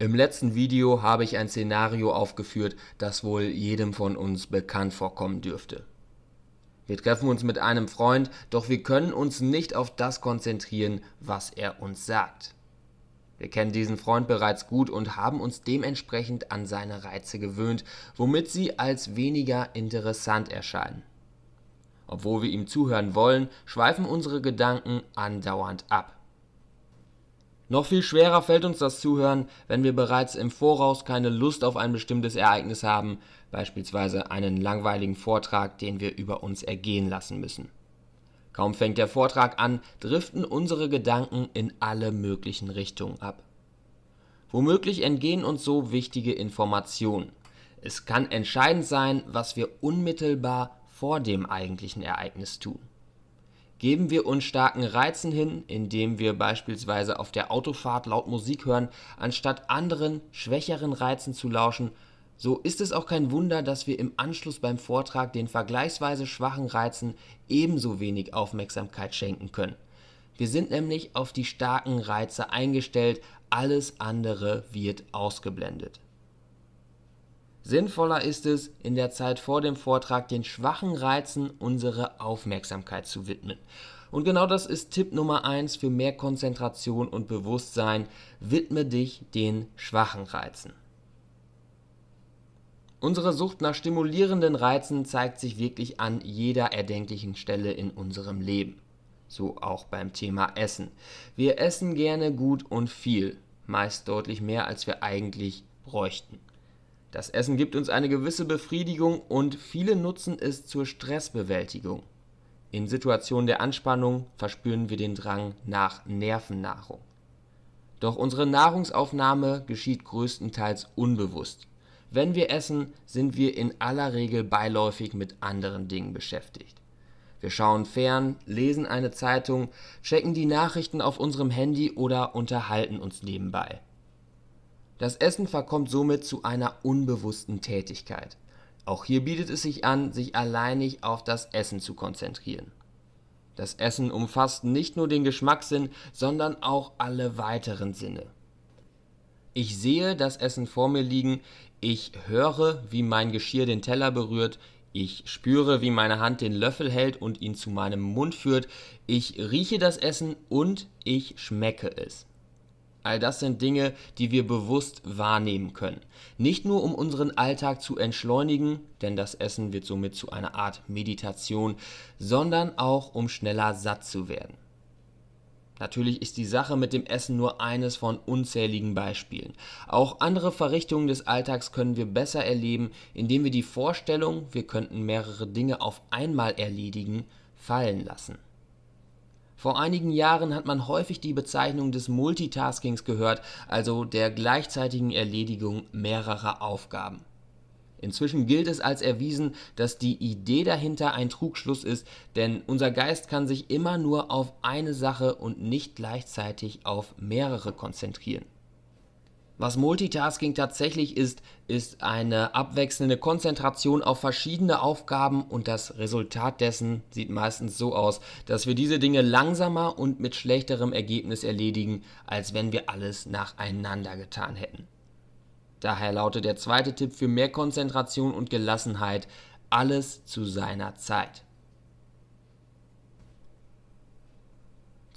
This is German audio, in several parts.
Im letzten Video habe ich ein Szenario aufgeführt, das wohl jedem von uns bekannt vorkommen dürfte. Wir treffen uns mit einem Freund, doch wir können uns nicht auf das konzentrieren, was er uns sagt. Wir kennen diesen Freund bereits gut und haben uns dementsprechend an seine Reize gewöhnt, womit sie als weniger interessant erscheinen. Obwohl wir ihm zuhören wollen, schweifen unsere Gedanken andauernd ab. Noch viel schwerer fällt uns das Zuhören, wenn wir bereits im Voraus keine Lust auf ein bestimmtes Ereignis haben, beispielsweise einen langweiligen Vortrag, den wir über uns ergehen lassen müssen. Kaum fängt der Vortrag an, driften unsere Gedanken in alle möglichen Richtungen ab. Womöglich entgehen uns so wichtige Informationen. Es kann entscheidend sein, was wir unmittelbar vor dem eigentlichen Ereignis tun. Geben wir uns starken Reizen hin, indem wir beispielsweise auf der Autofahrt laut Musik hören, anstatt anderen, schwächeren Reizen zu lauschen, so ist es auch kein Wunder, dass wir im Anschluss beim Vortrag den vergleichsweise schwachen Reizen ebenso wenig Aufmerksamkeit schenken können. Wir sind nämlich auf die starken Reize eingestellt, alles andere wird ausgeblendet. Sinnvoller ist es, in der Zeit vor dem Vortrag den schwachen Reizen unsere Aufmerksamkeit zu widmen. Und genau das ist Tipp Nummer 1 für mehr Konzentration und Bewusstsein. Widme dich den schwachen Reizen. Unsere Sucht nach stimulierenden Reizen zeigt sich wirklich an jeder erdenklichen Stelle in unserem Leben. So auch beim Thema Essen. Wir essen gerne gut und viel, meist deutlich mehr, als wir eigentlich bräuchten. Das Essen gibt uns eine gewisse Befriedigung und viele nutzen es zur Stressbewältigung. In Situationen der Anspannung verspüren wir den Drang nach Nervennahrung. Doch unsere Nahrungsaufnahme geschieht größtenteils unbewusst. Wenn wir essen, sind wir in aller Regel beiläufig mit anderen Dingen beschäftigt. Wir schauen fern, lesen eine Zeitung, checken die Nachrichten auf unserem Handy oder unterhalten uns nebenbei. Das Essen verkommt somit zu einer unbewussten Tätigkeit. Auch hier bietet es sich an, sich alleinig auf das Essen zu konzentrieren. Das Essen umfasst nicht nur den Geschmackssinn, sondern auch alle weiteren Sinne. Ich sehe das Essen vor mir liegen, ich höre, wie mein Geschirr den Teller berührt, ich spüre, wie meine Hand den Löffel hält und ihn zu meinem Mund führt, ich rieche das Essen und ich schmecke es. All das sind Dinge, die wir bewusst wahrnehmen können. Nicht nur, um unseren Alltag zu entschleunigen, denn das Essen wird somit zu einer Art Meditation, sondern auch, um schneller satt zu werden. Natürlich ist die Sache mit dem Essen nur eines von unzähligen Beispielen. Auch andere Verrichtungen des Alltags können wir besser erleben, indem wir die Vorstellung, wir könnten mehrere Dinge auf einmal erledigen, fallen lassen. Vor einigen Jahren hat man häufig die Bezeichnung des Multitaskings gehört, also der gleichzeitigen Erledigung mehrerer Aufgaben. Inzwischen gilt es als erwiesen, dass die Idee dahinter ein Trugschluss ist, denn unser Geist kann sich immer nur auf eine Sache und nicht gleichzeitig auf mehrere konzentrieren. Was Multitasking tatsächlich ist, ist eine abwechselnde Konzentration auf verschiedene Aufgaben und das Resultat dessen sieht meistens so aus, dass wir diese Dinge langsamer und mit schlechterem Ergebnis erledigen, als wenn wir alles nacheinander getan hätten. Daher lautet der zweite Tipp für mehr Konzentration und Gelassenheit, alles zu seiner Zeit.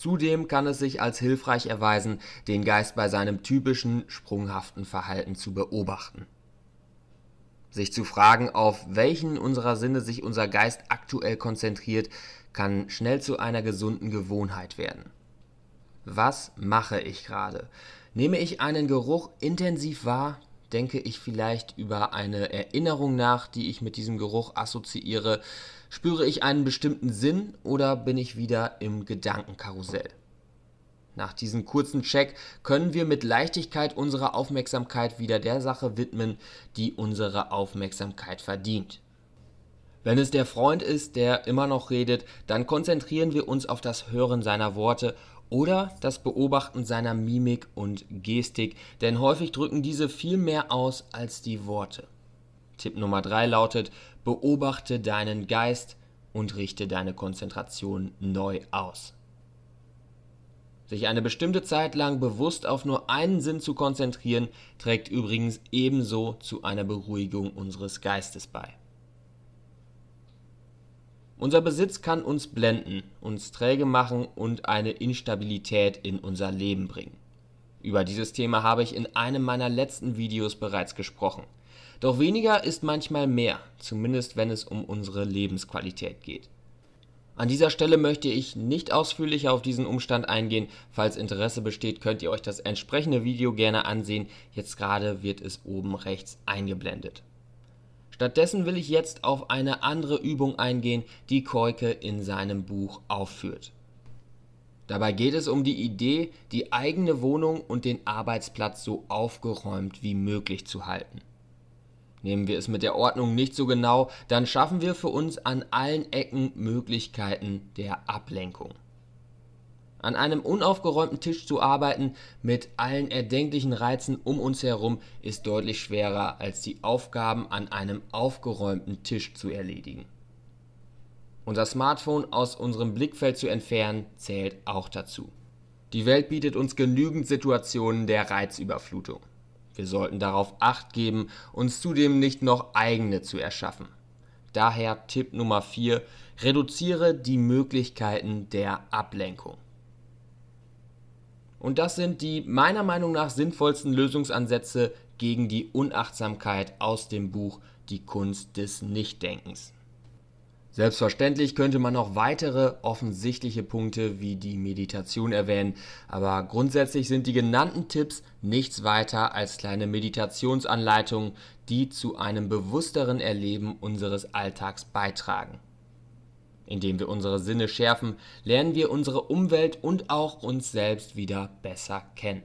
Zudem kann es sich als hilfreich erweisen, den Geist bei seinem typischen sprunghaften Verhalten zu beobachten. Sich zu fragen, auf welchen unserer Sinne sich unser Geist aktuell konzentriert, kann schnell zu einer gesunden Gewohnheit werden. Was mache ich gerade? Nehme ich einen Geruch intensiv wahr? denke ich vielleicht über eine Erinnerung nach, die ich mit diesem Geruch assoziiere. Spüre ich einen bestimmten Sinn oder bin ich wieder im Gedankenkarussell? Nach diesem kurzen Check können wir mit Leichtigkeit unsere Aufmerksamkeit wieder der Sache widmen, die unsere Aufmerksamkeit verdient. Wenn es der Freund ist, der immer noch redet, dann konzentrieren wir uns auf das Hören seiner Worte oder das Beobachten seiner Mimik und Gestik, denn häufig drücken diese viel mehr aus als die Worte. Tipp Nummer 3 lautet, beobachte deinen Geist und richte deine Konzentration neu aus. Sich eine bestimmte Zeit lang bewusst auf nur einen Sinn zu konzentrieren, trägt übrigens ebenso zu einer Beruhigung unseres Geistes bei. Unser Besitz kann uns blenden, uns träge machen und eine Instabilität in unser Leben bringen. Über dieses Thema habe ich in einem meiner letzten Videos bereits gesprochen. Doch weniger ist manchmal mehr, zumindest wenn es um unsere Lebensqualität geht. An dieser Stelle möchte ich nicht ausführlicher auf diesen Umstand eingehen. Falls Interesse besteht, könnt ihr euch das entsprechende Video gerne ansehen. Jetzt gerade wird es oben rechts eingeblendet. Stattdessen will ich jetzt auf eine andere Übung eingehen, die Keuke in seinem Buch aufführt. Dabei geht es um die Idee, die eigene Wohnung und den Arbeitsplatz so aufgeräumt wie möglich zu halten. Nehmen wir es mit der Ordnung nicht so genau, dann schaffen wir für uns an allen Ecken Möglichkeiten der Ablenkung. An einem unaufgeräumten Tisch zu arbeiten mit allen erdenklichen Reizen um uns herum ist deutlich schwerer als die Aufgaben an einem aufgeräumten Tisch zu erledigen. Unser Smartphone aus unserem Blickfeld zu entfernen zählt auch dazu. Die Welt bietet uns genügend Situationen der Reizüberflutung. Wir sollten darauf acht geben, uns zudem nicht noch eigene zu erschaffen. Daher Tipp Nummer 4, reduziere die Möglichkeiten der Ablenkung. Und das sind die meiner Meinung nach sinnvollsten Lösungsansätze gegen die Unachtsamkeit aus dem Buch Die Kunst des Nichtdenkens. Selbstverständlich könnte man noch weitere offensichtliche Punkte wie die Meditation erwähnen, aber grundsätzlich sind die genannten Tipps nichts weiter als kleine Meditationsanleitungen, die zu einem bewussteren Erleben unseres Alltags beitragen. Indem wir unsere Sinne schärfen, lernen wir unsere Umwelt und auch uns selbst wieder besser kennen.